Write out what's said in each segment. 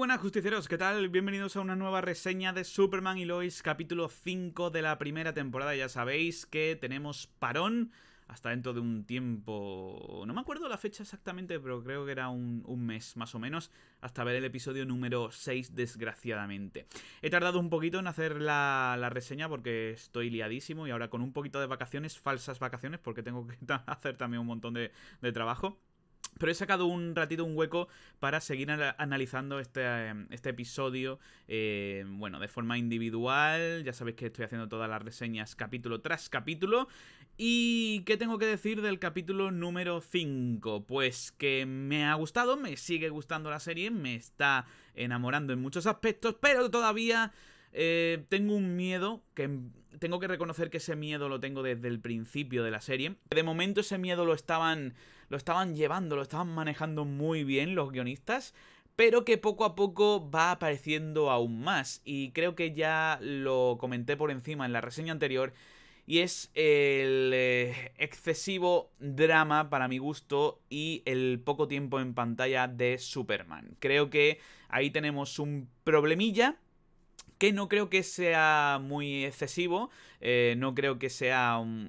buenas justicieros, ¿qué tal? Bienvenidos a una nueva reseña de Superman y Lois, capítulo 5 de la primera temporada. Ya sabéis que tenemos parón hasta dentro de un tiempo... No me acuerdo la fecha exactamente, pero creo que era un, mes más o menos, hasta ver el episodio número 6, desgraciadamente. He tardado un poquito en hacer la, reseña porque estoy liadísimo y ahora con un poquito de vacaciones, falsas vacaciones, porque tengo que hacer también un montón de trabajo. Pero he sacado un ratito, un hueco para seguir analizando este, em, este episodio, eh, bueno, de forma individual. Ya sabéis que estoy haciendo todas las reseñas capítulo tras capítulo. ¿Y qué tengo que decir del capítulo número 5? Pues que me ha gustado, me sigue gustando la serie, me está enamorando en muchos aspectos, pero todavía... Eh, tengo un miedo que tengo que reconocer que ese miedo lo tengo desde el principio de la serie. De momento ese miedo lo estaban lo estaban llevando, lo estaban manejando muy bien los guionistas, pero que poco a poco va apareciendo aún más y creo que ya lo comenté por encima en la reseña anterior y es el eh, excesivo drama para mi gusto y el poco tiempo en pantalla de Superman. Creo que ahí tenemos un problemilla que no creo que sea muy excesivo, eh, no creo que sea un,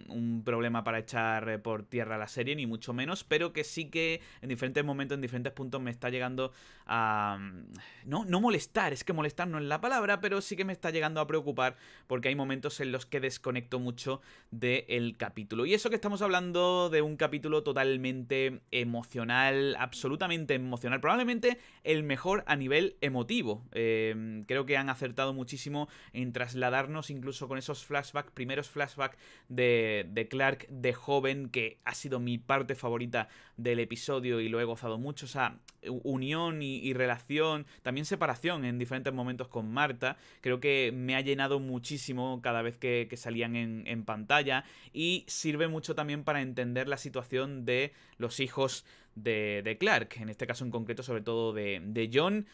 problema para echar por tierra la serie, ni mucho menos, pero que sí que en diferentes momentos, en diferentes puntos me está llegando a... Mm, no, no molestar, es que molestar no es la palabra, pero sí que me está llegando a preocupar porque hay momentos en los que desconecto mucho del capítulo. Y eso que estamos hablando de un capítulo totalmente emocional, absolutamente emocional, probablemente el mejor a nivel emotivo. Eh, creo que han acertado mucho muchísimo en trasladarnos incluso con esos flashbacks, primeros flashbacks de, Clark de joven, que ha sido mi parte favorita del episodio y lo he gozado mucho. O sea, unión y, relación, también separación en diferentes momentos con Marta. Creo que me ha llenado muchísimo cada vez que, salían en, pantalla y sirve mucho también para entender la situación de los hijos de, Clark, en este caso en concreto sobre todo de, de John.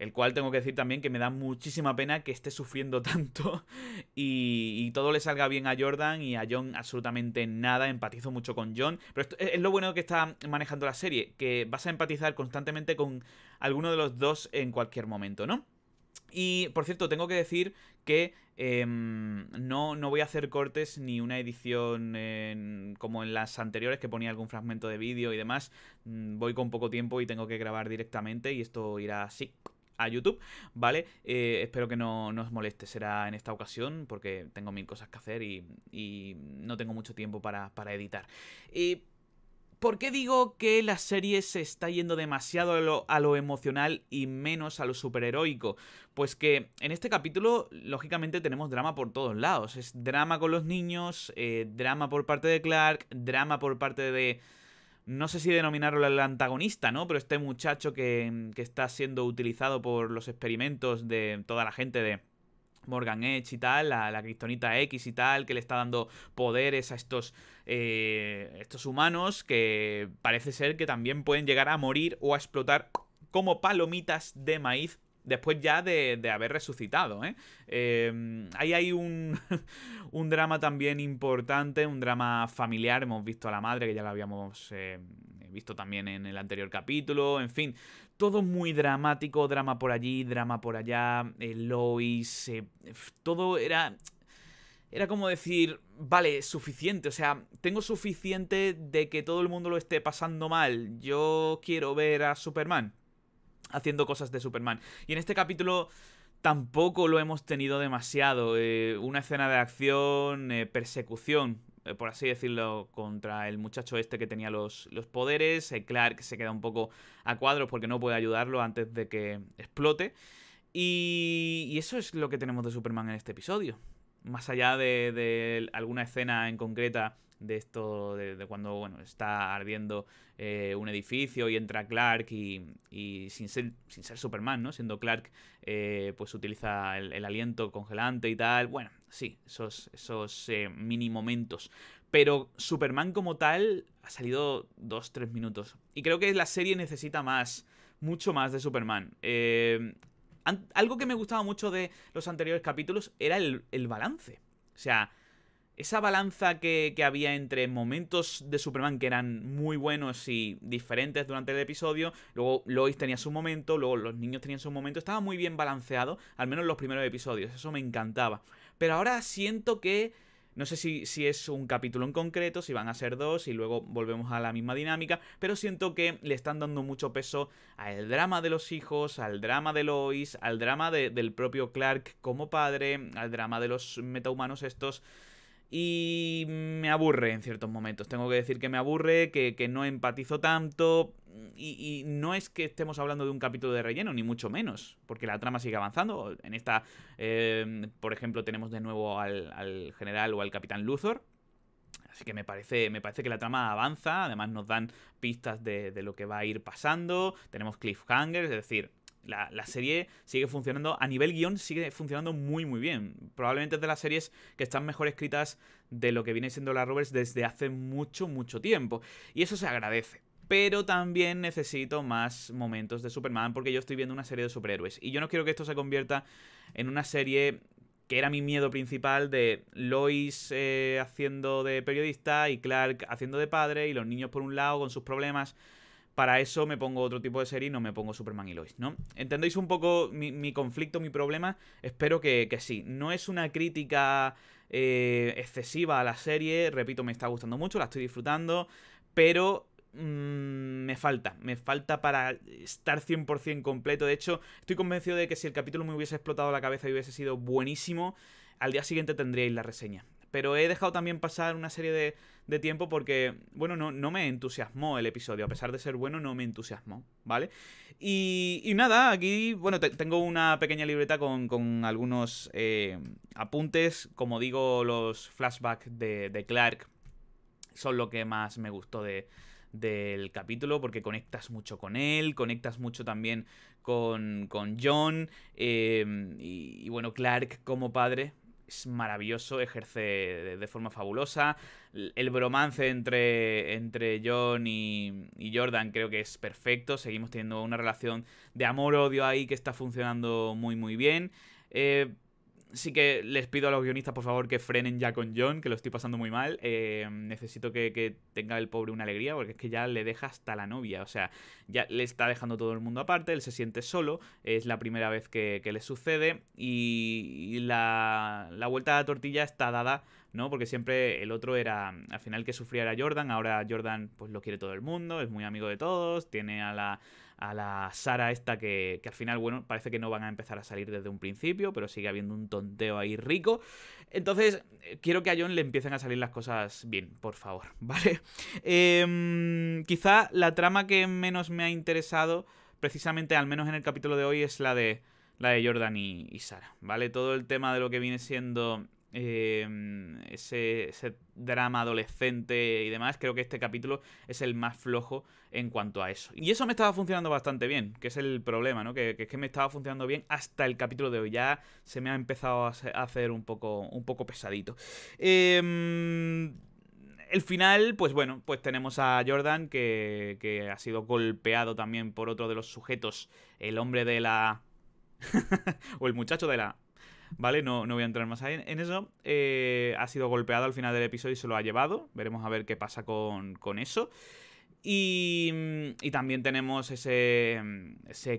El cual tengo que decir también que me da muchísima pena que esté sufriendo tanto y, todo le salga bien a Jordan y a John absolutamente nada. Empatizo mucho con John. Pero es lo bueno que está manejando la serie, que vas a empatizar constantemente con alguno de los dos en cualquier momento, ¿no? Y por cierto, tengo que decir que em, no, no, voy a hacer cortes ni una edición como en las anteriores que ponía algún fragmento de vídeo y demás. Mm, voy con poco tiempo y tengo que grabar directamente y esto irá así a YouTube, ¿vale? Eh, espero que no, nos os moleste, será en esta ocasión, porque tengo mil cosas que hacer y, no tengo mucho tiempo para, para editar. y ¿Por qué digo que la serie se está yendo demasiado a lo, emocional y menos a lo superheroico? Pues que en este capítulo, lógicamente, tenemos drama por todos lados. Es drama con los niños, eh, drama por parte de Clark, drama por parte de, no sé si denominarlo el antagonista, ¿no? Pero este muchacho que, que está siendo utilizado por los experimentos de toda la gente de, Morgan Edge y tal, la, la Kryptonita X y tal, que le está dando poderes a estos, eh, estos humanos que parece ser que también pueden llegar a morir o a explotar como palomitas de maíz después ya de, haber resucitado. ¿eh? Em, ahí hay un, drama también importante, un drama familiar. Hemos visto a la madre, que ya la habíamos em, visto también en el anterior capítulo. En fin, todo muy dramático, drama por allí, drama por allá. Eh, Lois, eh, todo era era como decir, vale, suficiente, o sea, tengo suficiente de que todo el mundo lo esté pasando mal, yo quiero ver a Superman haciendo cosas de Superman. Y en este capítulo tampoco lo hemos tenido demasiado. Eh, una escena de acción, eh, persecución, eh, por así decirlo, contra el muchacho este que tenía los, poderes. Clark se queda un poco a cuadros porque no puede ayudarlo antes de que explote. y eso es lo que tenemos de Superman en este episodio más allá de, alguna escena en concreta de esto, de, cuando bueno, está ardiendo eh, un edificio y entra Clark y, sin, ser, Superman, ¿no? Siendo Clark, eh, pues utiliza el, aliento congelante y tal. Bueno, sí, esos, esos eh, mini momentos. Pero Superman como tal ha salido dos, tres minutos. Y creo que la serie necesita más, mucho más de Superman algo que me gustaba mucho de los anteriores capítulos era el, balance. O sea, esa balanza que, que, había entre momentos de Superman que eran muy buenos y diferentes durante el episodio, luego Lois tenía su momento, luego los niños tenían su momento, estaba muy bien balanceado, al menos los primeros episodios, eso me encantaba. Pero ahora siento que no sé si, si, es un capítulo en concreto, si van a ser dos y luego volvemos a la misma dinámica, pero siento que le están dando mucho peso al drama de los hijos, al drama de Lois, al drama del propio Clark como padre, al drama de los metahumanos estos. Y me aburre en ciertos momentos. Tengo que decir que me aburre, que, no empatizo tanto. Y, no es que estemos hablando de un capítulo de relleno, ni mucho menos. Porque la trama sigue avanzando. En esta, eh, por ejemplo, tenemos de nuevo al, general o al capitán Luthor, Así que me parece, me parece que la trama avanza, además nos dan pistas de, de, lo que va a ir pasando, tenemos cliffhangers, es decir, la, serie sigue funcionando, a nivel guión sigue funcionando muy muy bien. Probablemente es de las series que están mejor escritas de lo que viene siendo la Roberts desde hace mucho mucho tiempo. Y eso se agradece. Pero también necesito más momentos de Superman porque yo estoy viendo una serie de superhéroes. Y yo no quiero que esto se convierta en una serie que era mi miedo principal de Lois eh, haciendo de periodista y Clark haciendo de padre y los niños por un lado con sus problemas para eso me pongo otro tipo de serie y no me pongo Superman y Lois, ¿no? ¿Entendéis un poco mi, conflicto, mi problema? Espero que, sí. No es una crítica eh, excesiva a la serie, repito, me está gustando mucho, la estoy disfrutando, pero mm, me falta, me falta para estar 100% completo. De hecho, estoy convencido de que si el capítulo me hubiese explotado la cabeza y hubiese sido buenísimo, al día siguiente tendríais la reseña. Pero he dejado también pasar una serie de, tiempo porque, bueno, no, me entusiasmó el episodio. A pesar de ser bueno, no me entusiasmó, ¿vale? Y, nada, aquí, bueno, tengo una pequeña libreta con, algunos eh, apuntes. Como digo, los flashbacks de, Clark son lo que más me gustó de, del capítulo porque conectas mucho con él, conectas mucho también con, con John eh, y, bueno, Clark como padre, es maravilloso, ejerce de, forma fabulosa. El bromance entre, entre John y, y, Jordan creo que es perfecto. Seguimos teniendo una relación de amor-odio ahí que está funcionando muy, muy bien. Eh, sí que les pido a los guionistas, por favor, que frenen ya con John, que lo estoy pasando muy mal. Eh, necesito que, tenga el pobre una alegría, porque es que ya le deja hasta la novia. O sea, ya le está dejando todo el mundo aparte, él se siente solo, es la primera vez que, le sucede. Y, la, la vuelta a la tortilla está dada ¿no? Porque siempre el otro era, al final que sufría era Jordan, ahora Jordan pues lo quiere todo el mundo, es muy amigo de todos, tiene a la, a la Sara esta que, al final, bueno, parece que no van a empezar a salir desde un principio, pero sigue habiendo un tonteo ahí rico. Entonces, eh, quiero que a John le empiecen a salir las cosas bien, por favor, ¿vale? Em, quizá la trama que menos me ha interesado, precisamente al menos en el capítulo de hoy, es la de, la de Jordan y Sara, ¿vale? Todo el tema de lo que viene siendo Em, ese, drama adolescente y demás, creo que este capítulo es el más flojo en cuanto a eso. Y eso me estaba funcionando bastante bien, que es el problema, ¿no? Que, es que me estaba funcionando bien hasta el capítulo de hoy. Ya se me ha empezado a hacer un poco, un poco pesadito. Em, el final, pues bueno, pues tenemos a Jordan que, que ha sido golpeado también por otro de los sujetos, el hombre de la... o el muchacho de la ¿vale? No, no voy a entrar más ahí. en eso. Eh, ha sido golpeado al final del episodio y se lo ha llevado. Veremos a ver qué pasa con, eso. Y, también tenemos ese,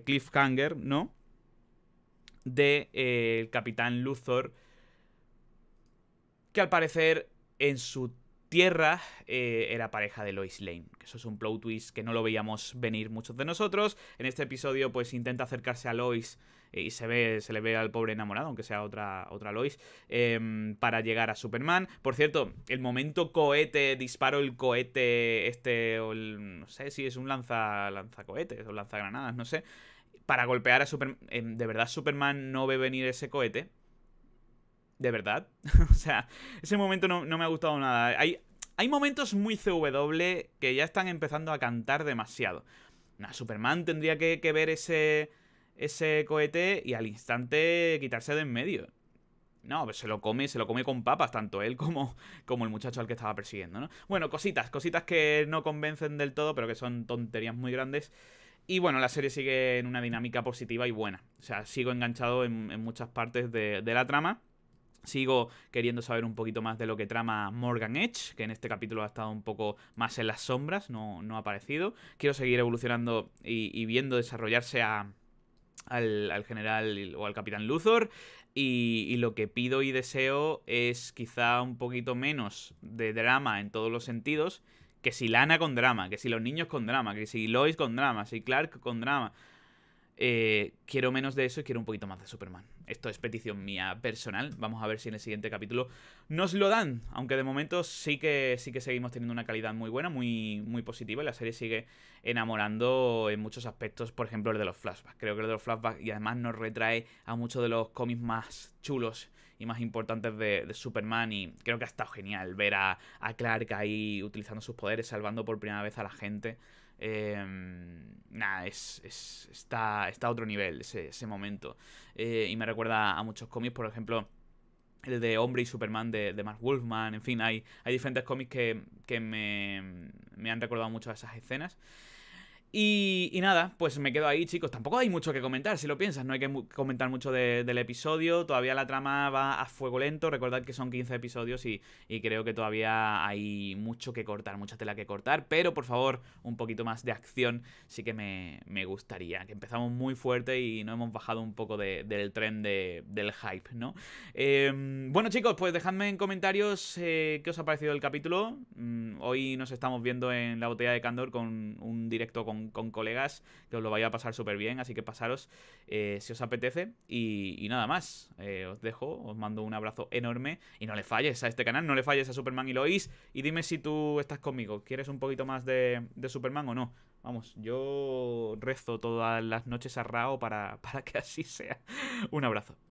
cliffhanger, ¿no? De eh, el capitán Luthor, que al parecer en su tierra eh, era pareja de Lois Lane. Eso es un plot twist que no lo veíamos venir muchos de nosotros. En este episodio, pues intenta acercarse a Lois eh, y se ve, se le ve al pobre enamorado, aunque sea otra, otra Lois, em, para llegar a Superman. Por cierto, el momento cohete, disparo el cohete, este, no sé si es un lanza, cohetes o lanzagranadas, no sé, para golpear a Superman. Em, de verdad, Superman no ve venir ese cohete ¿de verdad? o sea, ese momento no, me ha gustado nada. Hay, hay momentos muy CW que ya están empezando a cantar demasiado. Superman tendría que, ver ese, ese cohete y al instante quitarse de en medio. No, pues se lo come, se lo come con papas, tanto él como, como el muchacho al que estaba persiguiendo, ¿no? Bueno, cositas, cositas que no convencen del todo, pero que son tonterías muy grandes. Y bueno, la serie sigue en una dinámica positiva y buena. O sea, sigo enganchado en, muchas partes de, la trama. Sigo queriendo saber un poquito más de lo que trama Morgan Edge, que en este capítulo ha estado un poco más en las sombras, no, no ha aparecido. Quiero seguir evolucionando y, viendo desarrollarse a, al, general o al capitán Luthor. Y, y, lo que pido y deseo es quizá un poquito menos de drama en todos los sentidos. Que si Lana con drama, que si los niños con drama, que si Lois con drama, si Clark con drama. Eh, quiero menos de eso y quiero un poquito más de Superman. Esto es petición mía personal. Vamos a ver si en el siguiente capítulo nos lo dan. Aunque de momento sí que, sí que seguimos teniendo una calidad muy buena, muy, muy positiva. Y la serie sigue enamorando en muchos aspectos. Por ejemplo, el de los flashbacks. Creo que el de los flashbacks y además nos retrae a muchos de los cómics más chulos y más importantes de, Superman. Y creo que ha estado genial ver a, a Clark ahí utilizando sus poderes, salvando por primera vez a la gente. Eh, nada, es, es, está, está a otro nivel ese, ese momento. Eh, y me recuerda a muchos cómics, por ejemplo, el de Hombre y Superman de, de Mark Wolfman. En fin, hay, hay diferentes cómics que, me, me han recordado mucho a esas escenas. Y, nada, pues me quedo ahí, chicos. Tampoco hay mucho que comentar, si lo piensas. No hay que comentar mucho del episodio. Todavía la trama va a fuego lento. Recordad que son 15 episodios y, creo que todavía hay mucho que cortar, mucha tela que cortar. Pero por favor, un poquito más de acción sí que me, me gustaría. Que empezamos muy fuerte y no hemos bajado un poco del tren del hype, ¿no? Em, bueno, chicos, pues dejadme en comentarios eh, qué os ha parecido el capítulo. Mm, hoy nos estamos viendo en la botella de Candor con un directo con con, colegas, que os lo vaya a pasar súper bien, así que pasaros eh, si os apetece. Y, nada más, eh, os dejo, os mando un abrazo enorme y no le falles a este canal, no le falles a Superman y Lois. Y dime si tú estás conmigo, ¿quieres un poquito más de, Superman o no? Vamos, yo rezo todas las noches a Rao para, para que así sea. Un abrazo.